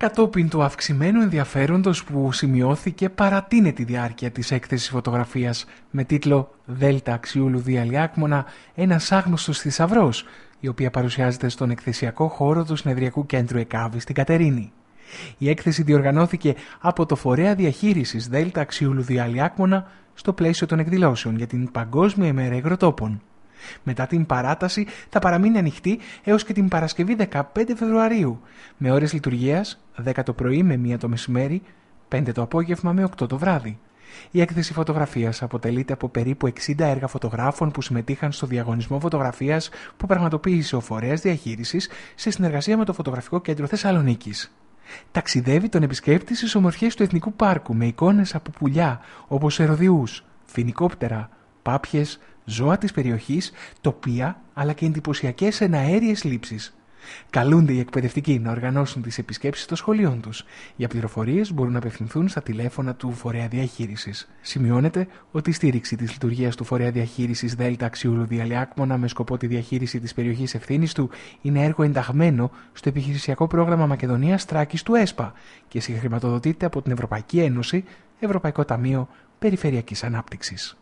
Κατόπιν του αυξημένου ενδιαφέροντος που σημειώθηκε παρατείνε τη διάρκεια της έκθεσης φωτογραφίας με τίτλο «Δέλτα Αξιούλου Διαλιάκμονα, ένας άγνωστος θησαυρός, η οποία παρουσιάζεται στον εκθεσιακό χώρο του Συνεδριακού Κέντρου ΕΚΑΒΗ στην Κατερίνη. Η έκθεση διοργανώθηκε από το Φορέα Διαχείρισης Δέλτα Αξιούλου Διαλιάκμονα στο πλαίσιο των εκδηλώσεων για την Παγκόσμια ημέρα μετά την παράταση θα παραμείνει ανοιχτή έως και την Παρασκευή 15 Φεβρουαρίου με ώρες λειτουργίας 10 το πρωί με 1 το μεσημέρι, 5 το απόγευμα με 8 το βράδυ. Η έκθεση φωτογραφίας αποτελείται από περίπου 60 έργα φωτογράφων που συμμετείχαν στο διαγωνισμό φωτογραφίας που πραγματοποίησε ο Φορέας Διαχείρισης σε συνεργασία με το Φωτογραφικό Κέντρο Θεσσαλονίκης. Ταξιδεύει τον επισκέπτη στις ομορφιές του Εθνικού Πάρκου με εικόνες από πουλιά όπως ερωδιού, φινικόπτερα, Πάπιες ζώα της περιοχής, τοπία αλλά και εντυπωσιακές εναέριες λήψεις. Καλούνται οι εκπαιδευτικοί να οργανώσουν τις επισκέψεις των σχολείων τους. Για πληροφορίες μπορούν να απευθυνθούν στα τηλέφωνα του Φορέα διαχείρισης. Σημειώνεται ότι η στήριξη της λειτουργίας του Φορέα Διαχείρισης Δέλτα Αξιούλου Διαλιάκμονα με σκοπό τη διαχείριση της περιοχής ευθύνης του είναι έργο ενταγμένο στο επιχειρησιακό πρόγραμμα Μακεδονίας Τράκης του ΕΣΠΑ και συγχρηματοδοτείται από την Ευρωπαϊκή Ένωση, Ευρωπαϊκό Ταμείο Περιφερειακής Ανάπτυξης.